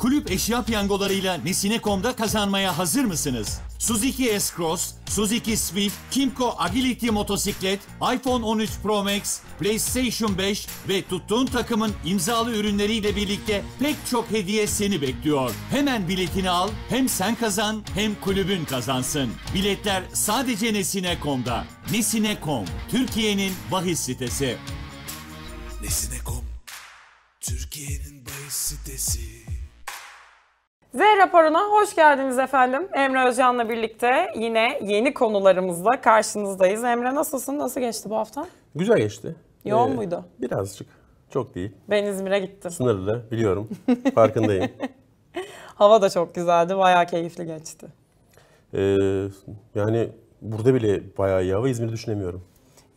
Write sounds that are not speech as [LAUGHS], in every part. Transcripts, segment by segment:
Kulüp eşya piyangolarıyla Nesine.com'da kazanmaya hazır mısınız? Suzuki S-Cross, Suzuki Swift, Kimco Agility motosiklet, iPhone 13 Pro Max, PlayStation 5 ve tuttuğun takımın imzalı ürünleriyle birlikte pek çok hediye seni bekliyor. Hemen biletini al, hem sen kazan hem kulübün kazansın. Biletler sadece Nesine.com'da. Nesine.com, Türkiye'nin bahis sitesi. Nesine.com, Türkiye'nin bahis sitesi. Z raporuna hoş geldiniz efendim. Emre Özcan'la birlikte yine yeni konularımızla karşınızdayız. Emre nasılsın? Nasıl geçti bu hafta? Güzel geçti. Yoğun ee, muydu? Birazcık. Çok değil. Ben İzmir'e gittim. Sınırlı biliyorum. [LAUGHS] Farkındayım. Hava da çok güzeldi. Bayağı keyifli geçti. Ee, yani burada bile bayağı iyi hava. İzmir'i düşünemiyorum.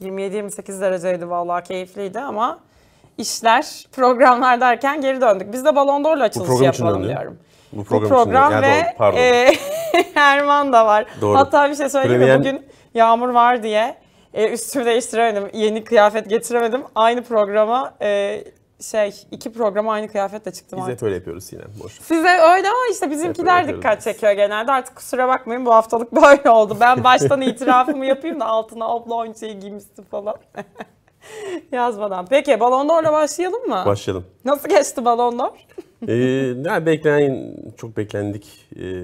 27-28 dereceydi vallahi keyifliydi ama işler, programlar derken geri döndük. Biz de Balon d'Or'la açılışı yapalım diyorum. Bu program, bu program ve e, [LAUGHS] Erman da var. Doğru. Hatta bir şey söyleyeyim Premier... bugün yağmur var diye e, üstümü değiştiremedim. Yeni kıyafet getiremedim. Aynı programa e, şey iki programa aynı kıyafetle çıktım Biz artık. hep öyle yapıyoruz yine. Boş. Size öyle ama işte bizimkiler dikkat çekiyor genelde. Artık kusura bakmayın bu haftalık [LAUGHS] böyle oldu. Ben baştan itirafımı yapayım da altına abla oblonçeyi giymiştim falan. [LAUGHS] Yazmadan. Peki balondorla başlayalım mı? Başlayalım. Nasıl geçti balondor? ee, beklenen, çok beklendik ee,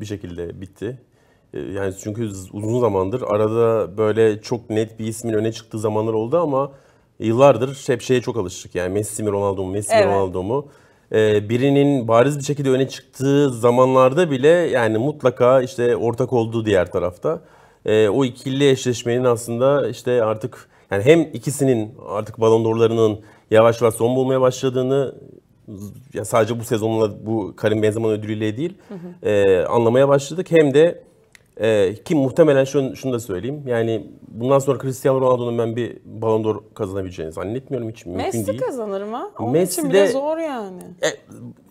bir şekilde bitti. Ee, yani çünkü uzun zamandır arada böyle çok net bir ismin öne çıktığı zamanlar oldu ama yıllardır hep şeye çok alıştık. Yani Messi mi Ronaldo mu, Messi mi evet. Ronaldo mu? Ee, birinin bariz bir şekilde öne çıktığı zamanlarda bile yani mutlaka işte ortak olduğu diğer tarafta. Ee, o ikili eşleşmenin aslında işte artık yani hem ikisinin artık balon d'Or'larının yavaş yavaş son bulmaya başladığını ya sadece bu sezonla bu Karim Benzema ödülüyle değil hı hı. E, anlamaya başladık. Hem de e, ki muhtemelen şunu, şunu da söyleyeyim. Yani bundan sonra Cristiano Ronaldo'nun ben bir Ballon d'Or kazanabileceğini zannetmiyorum hiç mümkün Messi değil. Messi kazanır mı? Onun Messi için bile de, zor yani. E,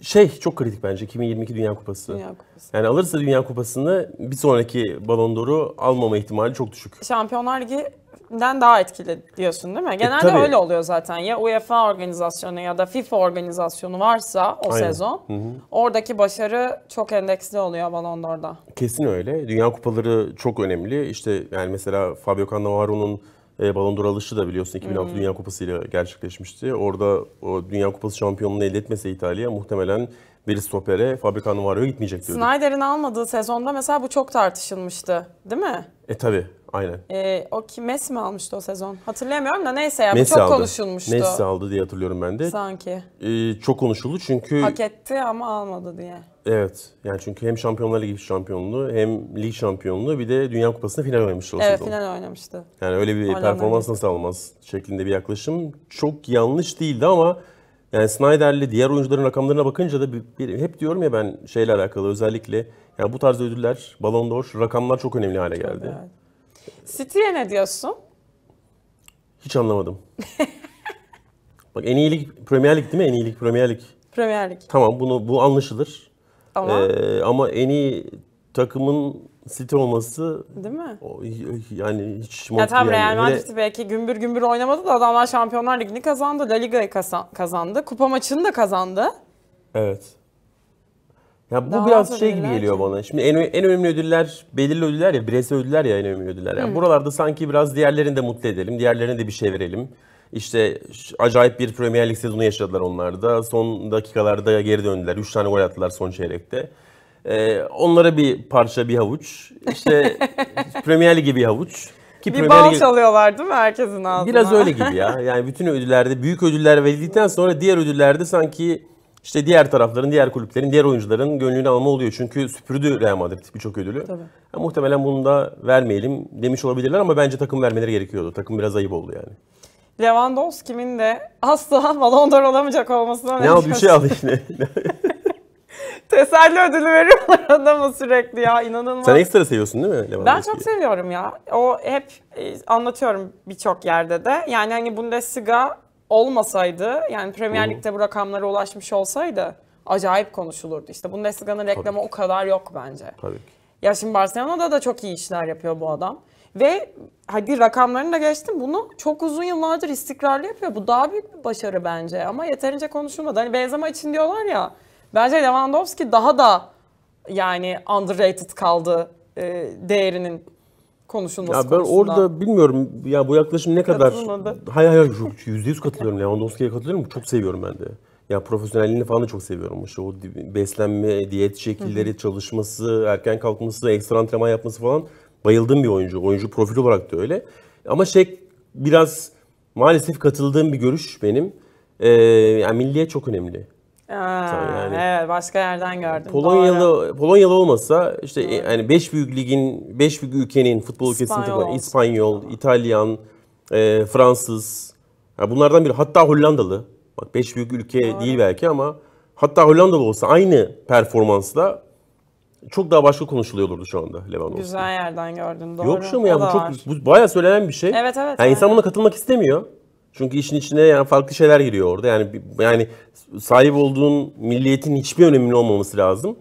şey çok kritik bence 2022 Dünya Kupası. Dünya Kupası. Yani alırsa Dünya Kupası'nı bir sonraki Ballon d'Or'u almama ihtimali çok düşük. Şampiyonlar Ligi den daha etkili diyorsun değil mi? E, Genelde e, öyle oluyor zaten. Ya UEFA organizasyonu ya da FIFA organizasyonu varsa o Aynen. sezon Hı-hı. oradaki başarı çok endeksli oluyor Ballon d'Or'da. Kesin öyle. Dünya kupaları çok önemli. İşte yani mesela Fabio Cannavaro'nun e, Ballon d'Or alışı da biliyorsun 2006 hmm. Dünya Kupası ile gerçekleşmişti. Orada o Dünya Kupası şampiyonluğunu elde etmese İtalya muhtemelen Beri Stopper'e Fabrikanın Numaro'ya gitmeyecek diyordu. Snyder'in almadığı sezonda mesela bu çok tartışılmıştı değil mi? E tabi Aynen. Ee, o kim Messi mi almıştı o sezon? Hatırlayamıyorum da neyse ya. Messi çok aldı. konuşulmuştu. Messi aldı diye hatırlıyorum ben de. Sanki. Ee, çok konuşuldu çünkü... Hak etti ama almadı diye. Evet. Yani çünkü hem Şampiyonlar Ligi şampiyonluğu hem lig şampiyonluğu bir de Dünya Kupası'nda final oynamıştı o Evet sezon. final oynamıştı. Yani öyle bir Oynanmayı. performans nasıl almaz şeklinde bir yaklaşım. Çok yanlış değildi ama yani Snyder'li diğer oyuncuların rakamlarına bakınca da bir, bir, hep diyorum ya ben şeyle alakalı özellikle yani bu tarz ödüller, Ballon d'Or rakamlar çok önemli hale geldi. evet. City'ye ne diyorsun? Hiç anlamadım. Bak en iyilik Premier Lig değil mi? En iyilik Premier Lig. Premier Lig. Tamam bunu bu anlaşılır. Ama ee, ama en iyi takımın City olması değil mi? O, yani hiç ya tam yani. Real Madrid belki gümbür gümbür oynamadı da adamlar Şampiyonlar Ligi'ni kazandı, La Liga'yı kazandı, kupa maçını da kazandı. Evet. Ya bu Daha biraz şey gibi geliyor bana. Şimdi en, en önemli ödüller, belirli ödüller ya, bireysel ödüller ya en önemli ödüller. Yani Hı. buralarda sanki biraz diğerlerini de mutlu edelim, diğerlerine de bir şey verelim. İşte acayip bir Premier Lig sezonu yaşadılar onlar da. Son dakikalarda geri döndüler. 3 tane gol attılar son çeyrekte. Ee, onlara bir parça, bir havuç. İşte [LAUGHS] Premier Lig'e bir havuç. Ki bir bal Lig... çalıyorlar değil mi herkesin ağzına? Biraz öyle [LAUGHS] gibi ya. Yani bütün ödüllerde, büyük ödüller verildikten sonra diğer ödüllerde sanki işte diğer tarafların, diğer kulüplerin, diğer oyuncuların gönlünü alma oluyor. Çünkü süpürdü Real Madrid birçok ödülü. Tabii. Yani muhtemelen bunu da vermeyelim demiş olabilirler ama bence takım vermeleri gerekiyordu. Takım biraz ayıp oldu yani. Lewandowski'nin de asla Ballon d'Or olamayacak olmasına Ne oldu bir şey aldı yine. [LAUGHS] Teselli ödülü veriyorlar adama sürekli ya inanılmaz. Sen ekstra seviyorsun değil mi Lewandowski'yi? Ben çok seviyorum ya. O hep e, anlatıyorum birçok yerde de. Yani hani Bundesliga olmasaydı yani Premier Lig'de bu rakamlara ulaşmış olsaydı acayip konuşulurdu. İşte Bundesliga'nın reklamı o kadar yok bence. Tabii ki. Ya şimdi Barcelona'da da çok iyi işler yapıyor bu adam. Ve hadi rakamlarını da geçtim. Bunu çok uzun yıllardır istikrarlı yapıyor. Bu daha büyük bir başarı bence ama yeterince konuşulmadı. Hani Benzema için diyorlar ya. Bence Lewandowski daha da yani underrated kaldı e, değerinin konuşulması Ya ben konusunda. orada bilmiyorum ya bu yaklaşım ne kadar... Hayır hayır yüzde yüz katılıyorum. Lewandowski'ye katılıyorum. Çok seviyorum ben de. Ya profesyonelliğini falan da çok seviyorum. İşte o beslenme, diyet şekilleri, çalışması, erken kalkması, ekstra antrenman yapması falan bayıldığım bir oyuncu. Oyuncu profil olarak da öyle. Ama şey biraz maalesef katıldığım bir görüş benim. Ee, yani milliye çok önemli yani evet başka yerden gördüm. Polonyalı Doğru. Polonyalı olmasa işte Doğru. yani 5 büyük ligin 5 büyük ülkenin futbol ülkesini İspanyol, İspanyol İtalyan, e, Fransız. Yani bunlardan biri hatta Hollandalı. Bak 5 büyük ülke Doğru. değil belki ama hatta Hollandalı olsa aynı performansla çok daha başka konuşuluyor olurdu şu anda Lewandowski. Güzel yerden gördün doğru. Yok şu mu ya bu çok bu bayağı söylenen bir şey. Evet evet. Yani evet. insan buna katılmak istemiyor. Çünkü işin içine yani farklı şeyler giriyor orada. Yani yani sahip olduğun milliyetin hiçbir önemli olmaması lazım.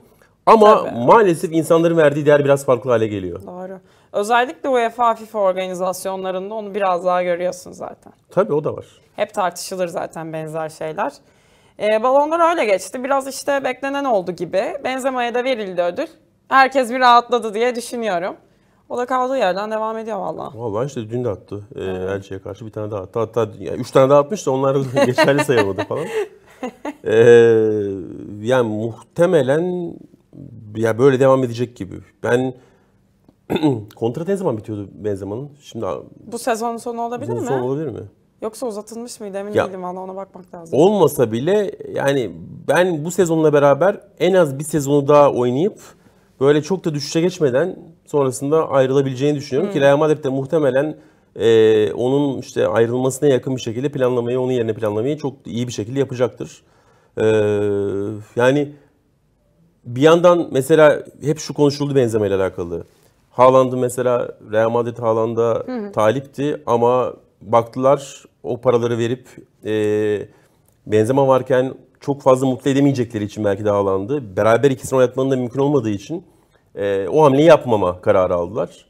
Ama Tabii. maalesef insanların verdiği değer biraz farklı hale geliyor. Doğru. Özellikle UEFA FIFA organizasyonlarında onu biraz daha görüyorsun zaten. Tabii o da var. Hep tartışılır zaten benzer şeyler. E, balonlar öyle geçti. Biraz işte beklenen oldu gibi. Benzema'ya da verildi ödül. Herkes bir rahatladı diye düşünüyorum. O da kaldığı yerden devam ediyor valla. Valla işte dün de attı ee, evet. Elçi'ye karşı bir tane daha attı. Hatta yani üç tane daha atmış da onlar [LAUGHS] geçerli sayamadı falan. Ee, [LAUGHS] yani muhtemelen ya böyle devam edecek gibi. Ben [CLEARS THROAT] kontrat ne zaman bitiyordu Benzema'nın? Şimdi bu sezonun sonu olabilir bu mi? Sonu olabilir mi? Yoksa uzatılmış mıydı emin ya, değilim valla ona bakmak lazım. Olmasa bile yani ben bu sezonla beraber en az bir sezonu daha oynayıp böyle çok da düşüşe geçmeden sonrasında ayrılabileceğini düşünüyorum. Hmm. Ki Real Madrid de muhtemelen e, onun işte ayrılmasına yakın bir şekilde planlamayı, onun yerine planlamayı çok iyi bir şekilde yapacaktır. E, yani bir yandan mesela hep şu konuşuldu benzemeyle alakalı. Haaland'ı mesela Real Madrid Haaland'a talipti ama baktılar o paraları verip e, Benzema varken çok fazla mutlu edemeyecekleri için belki de Haaland'ı. Beraber ikisini oynatmanın da mümkün olmadığı için e, o hamleyi yapmama kararı aldılar.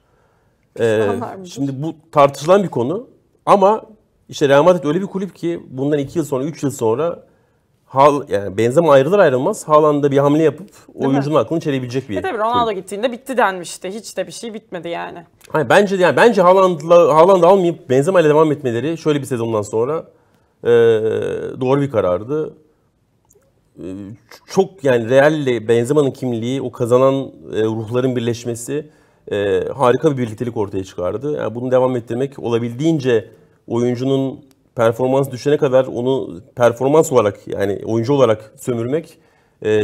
E, şimdi bu tartışılan bir konu ama işte Real Madrid öyle bir kulüp ki bundan 2 yıl sonra 3 yıl sonra Hal, yani Benzema ayrılır ayrılmaz Haaland'da bir hamle yapıp Değil oyuncunun mi? aklını çelebilecek bir. E tabii Ronaldo gittiğinde bitti denmişti. Hiç de bir şey bitmedi yani. Hayır, bence yani bence Haaland'la Haaland almayıp Benzema ile devam etmeleri şöyle bir sezondan sonra e, doğru bir karardı. E, çok yani Real ile Benzema'nın kimliği, o kazanan e, ruhların birleşmesi e, harika bir birliktelik ortaya çıkardı. Yani bunu devam ettirmek olabildiğince oyuncunun performans düşene kadar onu performans olarak yani oyuncu olarak sömürmek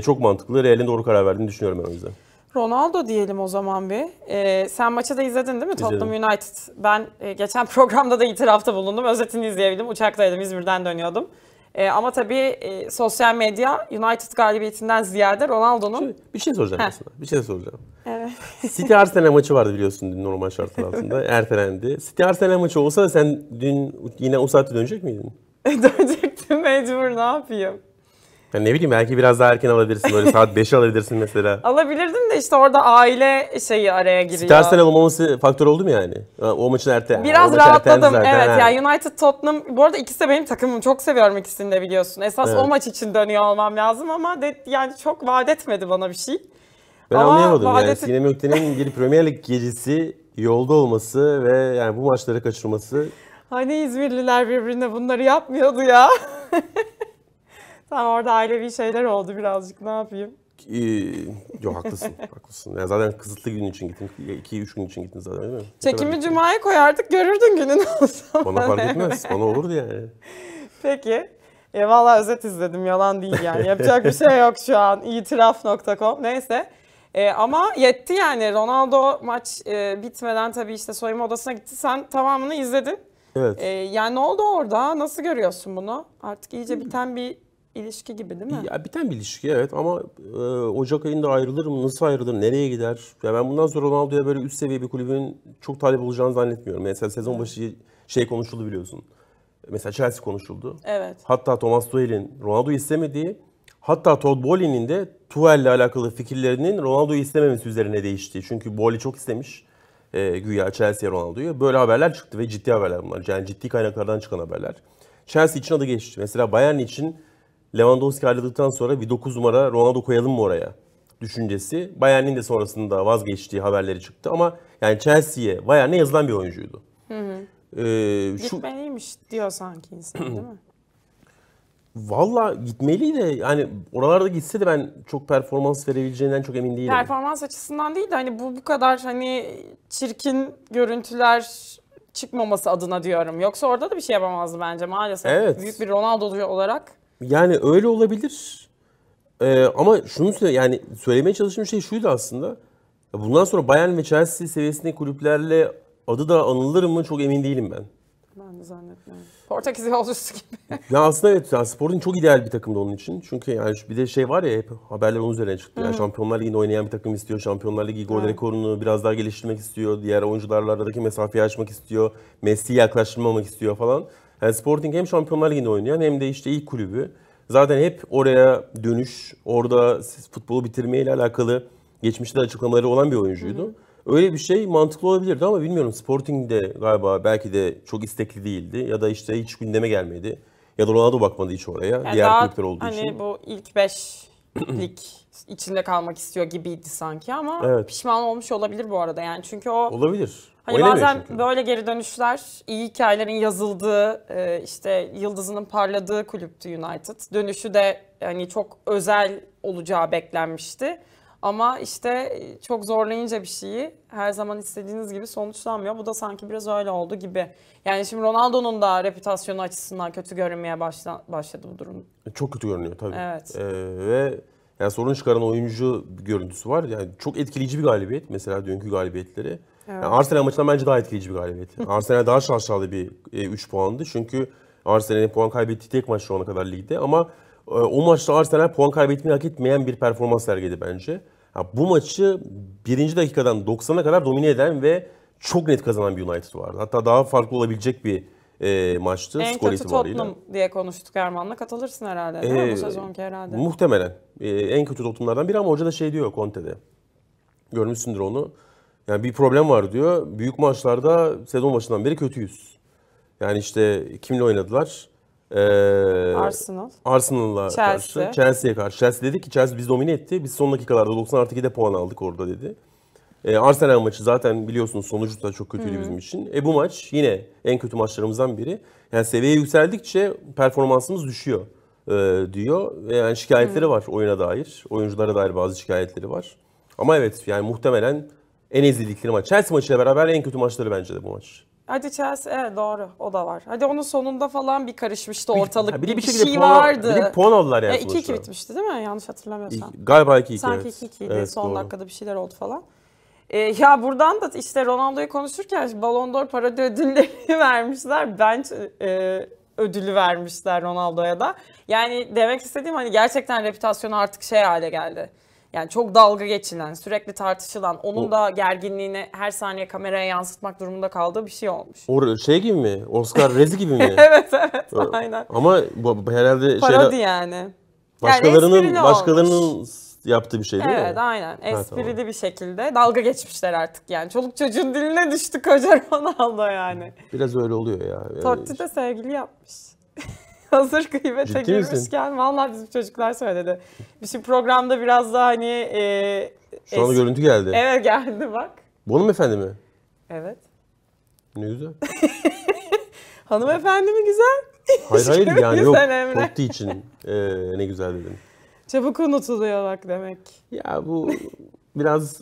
çok mantıklı. Real'in doğru karar verdiğini düşünüyorum ben o yüzden. Ronaldo diyelim o zaman bir. Ee, sen maçı da izledin değil mi İzledim. Tottenham United? Ben e, geçen programda da itirafta bulundum. Özetini izleyebildim. Uçaktaydım İzmir'den dönüyordum. E, ama tabii e, sosyal medya United galibiyetinden ziyade Ronaldo'nun... Şey, bir şey soracağım aslında. Bir şey soracağım. Evet. [LAUGHS] City Arsenal maçı vardı biliyorsun dün normal şartlar altında. Ertelendi. City Arsenal maçı olsa da sen dün yine o saatte dönecek miydin? [LAUGHS] Dönecektim mecbur ne yapayım? Yani ne bileyim belki biraz daha erken alabilirsin. Böyle saat 5'e [LAUGHS] alabilirsin mesela. Alabilirdim de işte orada aile şeyi araya giriyor. Starsen alınmaması faktör oldu mu yani? O maçın erte. Biraz maçı rahatladım. evet ha. yani United Tottenham. Bu arada ikisi de benim takımım. Çok seviyorum ikisini de biliyorsun. Esas evet. o maç için dönüyor olmam lazım ama de, yani çok vaat etmedi bana bir şey. Ben ama anlayamadım yani. Et... Sinem Ökten'in bir Premier Lig gecesi yolda olması ve yani bu maçları kaçırması. Hani İzmirliler birbirine bunları yapmıyordu ya. [LAUGHS] Tam orada ailevi şeyler oldu birazcık ne yapayım. Ee, yo haklısın, [LAUGHS] haklısın. Yani zaten kısıtlı gün için gittin, 2-3 gün için gittin zaten değil mi? Çekimi cumaya koyardık, görürdün günün olsun Bana fark etmez, [LAUGHS] bana olur yani. Peki. Ya valla özet izledim, yalan değil yani. [LAUGHS] Yapacak bir şey yok şu an. İtiraf.com neyse. Ee, ama yetti yani. Ronaldo maç e, bitmeden tabii işte soyunma odasına gitti. Sen tamamını izledin. Evet. Ee, yani ne oldu orada? Nasıl görüyorsun bunu? Artık iyice biten bir ilişki gibi değil mi? Ya biten bir ilişki evet ama e, Ocak ayında ayrılır mı? Nasıl ayrılır? Nereye gider? Ya ben bundan sonra Ronaldo'ya böyle üst seviye bir kulübün çok talep olacağını zannetmiyorum. Mesela sezon başı şey konuşuldu biliyorsun. Mesela Chelsea konuşuldu. Evet. Hatta Thomas Tuchel'in Ronaldo'yu istemediği hatta Todd Bolin'in de Tuchel'le alakalı fikirlerinin Ronaldo'yu istememesi üzerine değişti. Çünkü Bolin çok istemiş e, güya Chelsea Ronaldo'yu. Böyle haberler çıktı ve ciddi haberler bunlar. Yani ciddi kaynaklardan çıkan haberler. Chelsea için adı geçti. Mesela Bayern için Lewandowski ayrıldıktan sonra bir 9 numara Ronaldo koyalım mı oraya düşüncesi. Bayern'in de sonrasında vazgeçtiği haberleri çıktı ama yani Chelsea'ye Bayern'e yazılan bir oyuncuydu. Hı hı. Ee, şu... Gitmeliymiş diyor sanki insan değil mi? [CLEARS THROAT] Valla gitmeliydi. Yani oralarda gitse de ben çok performans verebileceğinden çok emin değilim. Performans açısından değil de hani bu bu kadar hani çirkin görüntüler çıkmaması adına diyorum. Yoksa orada da bir şey yapamazdı bence maalesef. Evet. Büyük bir Ronaldo olarak yani öyle olabilir. Ee, ama şunu söyle yani söylemeye çalıştığım şey şuydu aslında. Bundan sonra Bayern ve Chelsea seviyesindeki kulüplerle adı da anılır mı çok emin değilim ben. Ben de zannetmiyorum. Portekiz yolcusu gibi. [LAUGHS] ya aslında evet yani Sporting çok ideal bir takımdı onun için. Çünkü yani bir de şey var ya hep haberler onun üzerine çıktı. Yani Şampiyonlar Ligi'nde oynayan bir takım istiyor. Şampiyonlar Ligi gol rekorunu biraz daha geliştirmek istiyor. Diğer oyuncularla aradaki mesafeyi açmak istiyor. Messi'yi yaklaştırmamak istiyor falan. Yani Sporting hem Şampiyonlar Ligi'nde oynayan hem de işte ilk kulübü. Zaten hep oraya dönüş, orada futbolu bitirmeyle alakalı geçmişte açıklamaları olan bir oyuncuydu. Hı hı. Öyle bir şey mantıklı olabilirdi ama bilmiyorum Sporting'de galiba belki de çok istekli değildi ya da işte hiç gündeme gelmedi. Ya da Ronaldo bakmadı hiç oraya. Yani Diğer kulüpler olduğu hani için. Hani bu ilk beşlik içinde kalmak istiyor gibiydi sanki ama evet. pişman olmuş olabilir bu arada yani çünkü o olabilir Hani Öyle bazen böyle geri dönüşler, iyi hikayelerin yazıldığı, e, işte yıldızının parladığı kulüptü United. Dönüşü de hani çok özel olacağı beklenmişti. Ama işte e, çok zorlayınca bir şeyi her zaman istediğiniz gibi sonuçlanmıyor. Bu da sanki biraz öyle oldu gibi. Yani şimdi Ronaldo'nun da reputasyonu açısından kötü görünmeye başla, başladı bu durum. E, çok kötü görünüyor tabii. Evet. Ee, ve yani sorun çıkaran oyuncu görüntüsü var. Yani çok etkileyici bir galibiyet. Mesela dünkü galibiyetleri. Evet. Yani Arsenal maçından bence daha etkileyici bir galibiyet. Arsenal daha şaşalı bir 3 e, puandı. Çünkü Arsenal'in puan kaybettiği tek maç şu ana kadar ligde ama e, o maçta Arsenal puan kaybetmeyi hak etmeyen bir performans sergiledi bence. Ya, bu maçı birinci dakikadan 90'a kadar domine eden ve çok net kazanan bir United vardı. Hatta daha farklı olabilecek bir e, maçtı. En skor kötü itibariyle. Tottenham diye konuştuk Erman'la. Katılırsın herhalde ee, değil mi e, bu sezonki herhalde? Muhtemelen. E, en kötü Tottenham'lardan biri ama hoca da şey diyor Conte'de. Görmüşsündür onu yani bir problem var diyor. Büyük maçlarda sezon başından beri kötüyüz. Yani işte kimle oynadılar? Ee, Arsenal. Arsenal'la karşı. Chelsea'ye karşı. Chelsea dedi ki Chelsea biz domine etti. Biz son dakikalarda 90 artı 2'de puan aldık orada dedi. Ee, Arsenal maçı zaten biliyorsunuz sonucu da çok kötüydü Hı-hı. bizim için. E bu maç yine en kötü maçlarımızdan biri. Yani seviye yükseldikçe performansımız düşüyor e, diyor. yani şikayetleri Hı-hı. var oyuna dair. Oyunculara dair bazı şikayetleri var. Ama evet yani muhtemelen en izledikleri maç. Chelsea maçıyla beraber en kötü maçları bence de bu maç. Hadi Chelsea evet, doğru o da var. Hadi onun sonunda falan bir karışmıştı bir, ortalık. Ha, bir, bir, bir şey puan, vardı. Bir puan aldılar yani. 2-2 e, bitmişti değil mi? Yanlış hatırlamıyorsam. İ, galiba 2-2 Sanki 2-2 evet. evet. son doğru. dakikada bir şeyler oldu falan. E, ya buradan da işte Ronaldo'yu konuşurken Ballon d'Or para ödülleri [LAUGHS] vermişler. Bench e, ödülü vermişler Ronaldo'ya da. Yani demek istediğim hani gerçekten reputasyonu artık şey hale geldi yani çok dalga geçilen, sürekli tartışılan, onun o, da gerginliğini her saniye kameraya yansıtmak durumunda kaldığı bir şey olmuş. O şey gibi mi? Oscar Rez gibi mi? [LAUGHS] evet evet aynen. Ama bu, bu herhalde Parodi şeyler... yani. Başkalarının yani başkalarının yaptığı bir şey değil evet, mi? Evet aynen. Esprili ha, tamam. bir şekilde dalga geçmişler artık yani. Çoluk çocuğun diline düştü koca Ronaldo yani. Biraz öyle oluyor ya. Yani Totti de sevgili yapmış. [LAUGHS] hazır kıymete Ciddi girmişken misin? vallahi bizim çocuklar söyledi. Bizim şey, programda biraz daha hani... E, Şu an görüntü geldi. Evet geldi bak. Bu hanımefendi mi? Evet. Ne güzel. [LAUGHS] hanımefendi mi güzel? Hayır hayır yani yok. Totti için e, ne güzel dedim. Çabuk unutuluyor bak demek. Ya bu biraz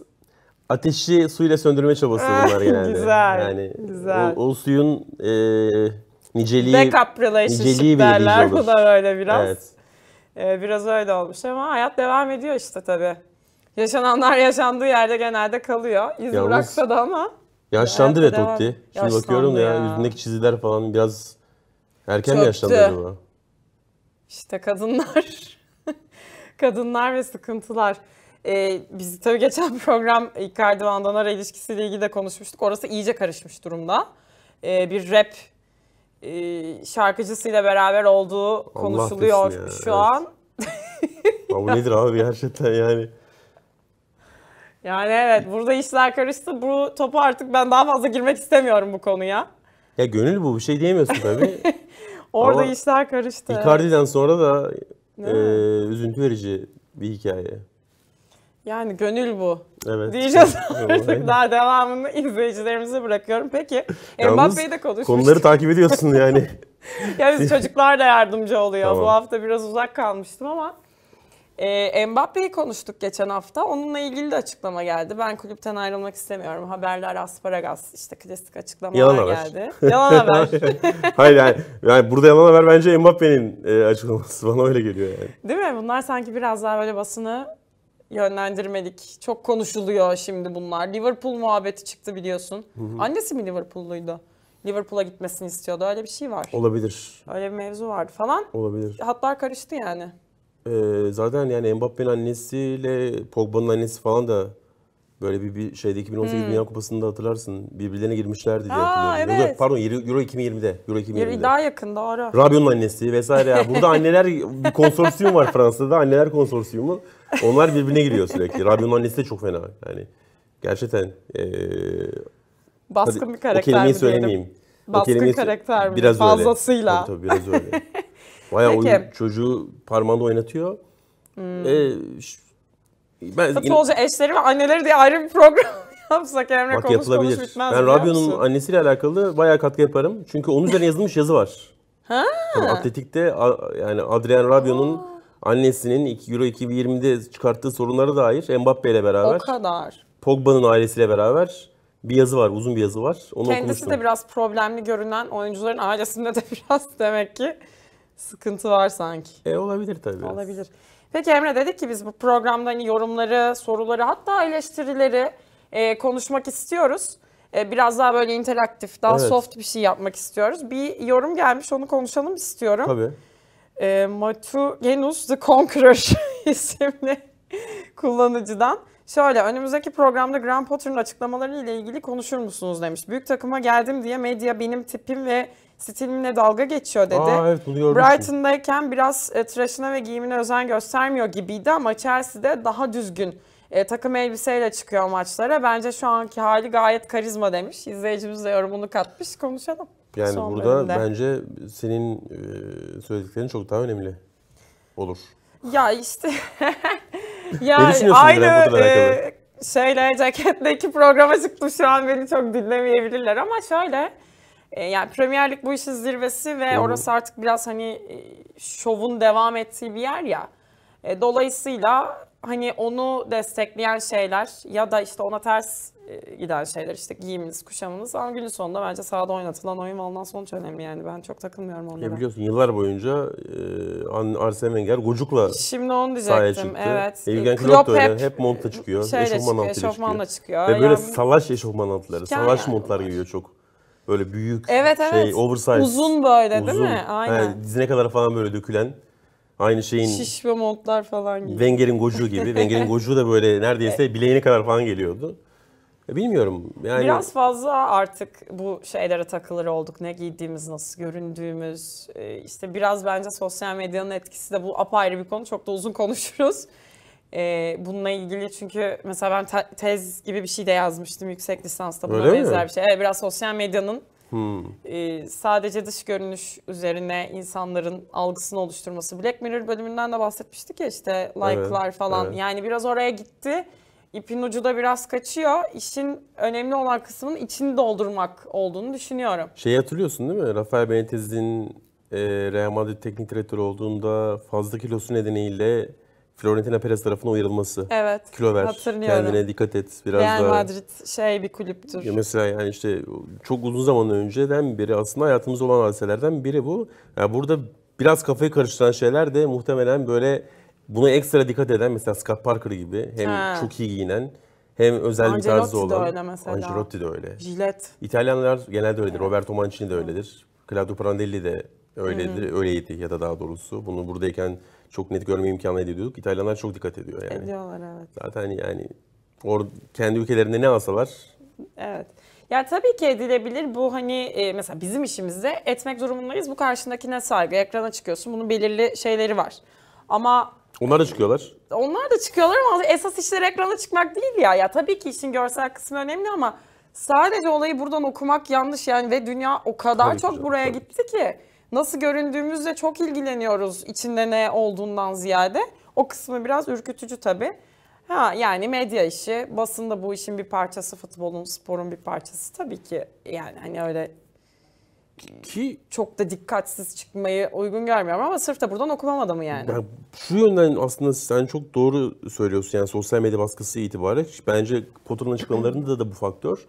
ateşi suyla söndürme çabası ah, bunlar genelde. güzel. Yani güzel. O, o suyun e, Niceliği, Backup relationship niceliği derler. Bu da öyle biraz. Evet. Ee, biraz öyle olmuş ama hayat devam ediyor işte tabii. Yaşananlar yaşandığı yerde genelde kalıyor. İz Yalnız, bıraksa da ama. Yaşlandı ve Totti. Şimdi yaşlandı bakıyorum da ya. ya yüzündeki çiziler falan biraz erken Çöktü. yaşlandı acaba? İşte kadınlar. [LAUGHS] kadınlar ve sıkıntılar. Ee, biz tabii geçen program Icardi Van Donara ilişkisiyle ilgili de konuşmuştuk. Orası iyice karışmış durumda. Ee, bir rap e, şarkıcısıyla beraber olduğu Allah konuşuluyor ya, şu evet. an. ya bu nedir abi gerçekten yani. Yani evet burada işler karıştı. Bu topu artık ben daha fazla girmek istemiyorum bu konuya. Ya gönül bu bir şey diyemiyorsun tabii. [LAUGHS] Orada Ama işler karıştı. Icardi'den sonra da e, üzüntü verici bir hikaye. Yani gönül bu. Evet. Diyeceğiz artık daha devamını izleyicilerimize bırakıyorum. Peki e, Mbappe'yi de konuşmuştuk. Konuları takip ediyorsun yani. [LAUGHS] ya biz çocuklar da yardımcı oluyor. Tamam. Bu hafta biraz uzak kalmıştım ama. E, Mbappe'yi konuştuk geçen hafta. Onunla ilgili de açıklama geldi. Ben kulüpten ayrılmak istemiyorum. Haberler asparagas işte klasik açıklamalar yalan haber. geldi. Yalan haber. [LAUGHS] Hayır yani, yani burada yalan haber bence Mbappe'nin e, açıklaması. Bana öyle geliyor yani. Değil mi? Bunlar sanki biraz daha böyle basını yönlendirmedik. Çok konuşuluyor şimdi bunlar. Liverpool muhabbeti çıktı biliyorsun. Hı hı. Annesi mi Liverpool'luydu? Liverpool'a gitmesini istiyordu. Öyle bir şey var. Olabilir. Öyle bir mevzu vardı falan. Olabilir. Hatlar karıştı yani. Ee, zaten yani Mbappe'nin annesiyle Pogba'nın annesi falan da Böyle bir, bir şeyde 2018 hmm. Dünya Kupası'nda hatırlarsın. Birbirlerine girmişlerdi diye Aa, hatırlıyorum. Evet. Yok, pardon Euro 2020'de. Euro 2020'de. Daha yakın doğru. Rabiot'un annesi vesaire. Ya. Burada anneler bir konsorsiyum var Fransa'da. Anneler konsorsiyumu. Onlar birbirine giriyor sürekli. Rabiot'un annesi de çok fena. Yani gerçekten ee, baskın hadi, bir karakter o kelimeyi söylemeyeyim. Baskın bir kelimeyi karakter mi? Biraz Fazlasıyla. Öyle. Tabii, tabii biraz öyle. [LAUGHS] Bayağı oyun, çocuğu parmağında oynatıyor. Hmm. E, ben Futbolcu eşleri ve anneleri diye ayrı bir program [LAUGHS] yapsak Emre Bak, konuş yapılabilir. konuş bitmez. Ben Rabio'nun annesiyle alakalı bayağı katkı yaparım. Çünkü onun üzerine yazılmış yazı var. Ha. Tabii atletikte yani Adrian Rabio'nun annesinin Euro 2020'de çıkarttığı sorunlara dair Mbappe ile beraber. O kadar. Pogba'nın ailesiyle beraber bir yazı var, uzun bir yazı var. Onu Kendisi okumuştum. de biraz problemli görünen oyuncuların ailesinde de [LAUGHS] biraz demek ki sıkıntı var sanki. E olabilir tabii. Olabilir. Biraz. Peki Emre dedik ki biz bu programda hani yorumları, soruları hatta eleştirileri e, konuşmak istiyoruz. E, biraz daha böyle interaktif, daha evet. soft bir şey yapmak istiyoruz. Bir yorum gelmiş onu konuşalım istiyorum. Tabii. E, Matugenus the Conqueror [LAUGHS] isimli kullanıcıdan. Şöyle önümüzdeki programda Grand Potter'ın açıklamaları ile ilgili konuşur musunuz demiş. Büyük takıma geldim diye medya benim tipim ve stilimle dalga geçiyor dedi. Aa, evet, Brighton'dayken biraz e, tıraşına ve giyimine özen göstermiyor gibiydi ama Chelsea'de daha düzgün e, takım elbiseyle çıkıyor maçlara. Bence şu anki hali gayet karizma demiş. İzleyicimiz de yorumunu katmış. Konuşalım. Yani Son burada bölümde. bence senin e, söylediklerin çok daha önemli olur. Ya işte [LAUGHS] ya aynı e, şeyle ceketteki programa çıktım şu an beni çok dinlemeyebilirler ama şöyle e, yani Premier Lig bu işin zirvesi ve hmm. orası artık biraz hani e, şovun devam ettiği bir yer ya. E, dolayısıyla hani onu destekleyen şeyler ya da işte ona ters giden şeyler işte giyimimiz, kuşamınız ama günün sonunda bence sahada oynatılan oyun alınan sonuç önemli yani ben çok takılmıyorum onlara. Ya biliyorsun yıllar boyunca e, Arsene Wenger gocukla Şimdi onu diyecektim. Çıktı. Evet. Evgen Klopp, Klopp hep, hep montla çıkıyor. Şeyle eşofman çıkıyor, altıyla çıkıyor. çıkıyor. Ve böyle yani, salaş eşofman altları, salaş yani montlar giyiyor çok. Böyle büyük evet, şey evet. oversize. Uzun böyle uzun. değil mi? Aynen. Yani dizine kadar falan böyle dökülen. Aynı şeyin... Şişme montlar falan gibi. Wenger'in gocuğu gibi. [LAUGHS] Wenger'in gocuğu da böyle neredeyse e, bileğine kadar falan geliyordu. E, bilmiyorum. Yani... Biraz fazla artık bu şeylere takılır olduk. Ne giydiğimiz, nasıl göründüğümüz. E, işte biraz bence sosyal medyanın etkisi de bu apayrı bir konu. Çok da uzun konuşuruz. E, bununla ilgili çünkü mesela ben te- tez gibi bir şey de yazmıştım yüksek lisansta buna Öyle benzer mi? bir şey. Evet biraz sosyal medyanın Hmm. E, sadece dış görünüş üzerine insanların algısını oluşturması. Black Mirror bölümünden de bahsetmiştik ya işte like'lar evet, falan. Evet. Yani biraz oraya gitti. İpin ucu da biraz kaçıyor. İşin önemli olan kısmının içini doldurmak olduğunu düşünüyorum. şey hatırlıyorsun değil mi? Rafael Benitez'in e, Real Madrid teknik direktörü olduğunda fazla kilosu nedeniyle Florentina Perez tarafına uyarılması. Evet. Kilo ver. Hatırlıyorum. Kendine dikkat et. Biraz Real daha. Madrid şey bir kulüptür. Ya mesela yani işte çok uzun zaman önceden biri aslında hayatımız olan hadiselerden biri bu. Yani burada biraz kafayı karıştıran şeyler de muhtemelen böyle buna ekstra dikkat eden mesela Scott Parker gibi hem ha. çok iyi giyinen hem özel Ancelotti bir tarzı olan. Ancelotti de öyle mesela. Ancelotti de öyle. Jilet. İtalyanlar genelde öyledir. Evet. Roberto Mancini de öyledir. Claudio Prandelli de öyledir, Hı-hı. öyleydi ya da daha doğrusu. Bunu buradayken çok net görme imkanı elde ediyorduk. İtalyanlar çok dikkat ediyor yani. Ediyorlar evet. Zaten yani or kendi ülkelerinde ne alsalar. Evet. Ya tabii ki edilebilir. Bu hani e, mesela bizim işimizde etmek durumundayız. Bu karşındakine saygı. Ekrana çıkıyorsun. Bunun belirli şeyleri var. Ama onlar da çıkıyorlar. Onlar da çıkıyorlar ama esas işler ekrana çıkmak değil ya. Ya tabii ki işin görsel kısmı önemli ama sadece olayı buradan okumak yanlış yani ve dünya o kadar tabii çok canım, buraya tabii. gitti ki nasıl göründüğümüzle çok ilgileniyoruz içinde ne olduğundan ziyade. O kısmı biraz ürkütücü tabii. Ha, yani medya işi, basında bu işin bir parçası, futbolun, sporun bir parçası tabii ki. Yani hani öyle ki çok da dikkatsiz çıkmayı uygun görmüyorum ama sırf da buradan okumamadı mı yani. yani şu yönden aslında sen çok doğru söylüyorsun yani sosyal medya baskısı itibariyle bence Potter'ın açıklamalarında da bu faktör.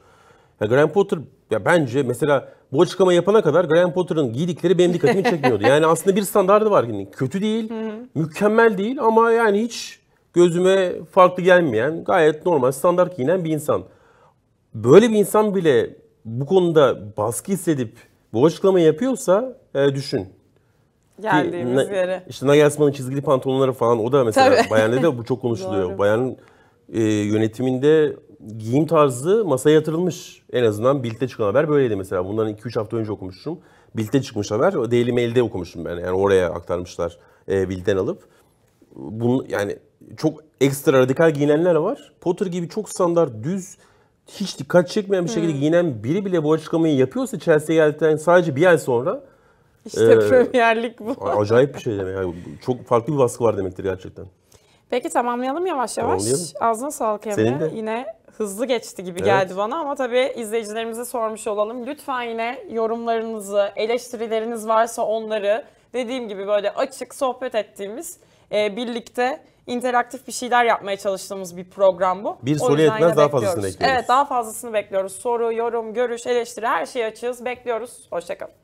Ya Graham Potter ya bence mesela bu açıklama yapana kadar Graham Potter'ın giydikleri benim dikkatimi çekmiyordu. Yani aslında bir standardı var. Yani kötü değil, mükemmel değil ama yani hiç gözüme farklı gelmeyen, gayet normal, standart giyinen bir insan. Böyle bir insan bile bu konuda baskı hissedip bu açıklamayı yapıyorsa e, düşün. Geldiğimiz yere. İşte Nagelsmann'ın çizgili pantolonları falan o da mesela Tabii. Bayern'de de bu çok [LAUGHS] konuşuluyor. Bayern e, yönetiminde giyim tarzı masaya yatırılmış. En azından Bild'de çıkan haber böyleydi mesela. Bundan 2-3 hafta önce okumuştum. Bild'de çıkmış haber. O Daily Mail'de okumuştum ben. Yani oraya aktarmışlar e, Bild'den alıp. Bunun, yani çok ekstra radikal giyinenler var. Potter gibi çok standart, düz, hiç dikkat çekmeyen bir şekilde hmm. giyinen biri bile bu açıklamayı yapıyorsa Chelsea'ye geldikten sadece bir ay sonra işte ee, premierlik bu. Acayip bir şey demek. Yani çok farklı bir baskı var demektir gerçekten. Peki tamamlayalım yavaş yavaş. Tamamlayalım. Ağzına sağlık Emre. Senin de. Yine hızlı geçti gibi evet. geldi bana ama tabii izleyicilerimize sormuş olalım. Lütfen yine yorumlarınızı, eleştirileriniz varsa onları dediğim gibi böyle açık sohbet ettiğimiz e, birlikte interaktif bir şeyler yapmaya çalıştığımız bir program bu. Bir soru yetmez daha fazlasını bekliyoruz. Evet daha fazlasını bekliyoruz. Soru, yorum, görüş, eleştiri her şeyi açığız. Bekliyoruz. Hoşçakalın.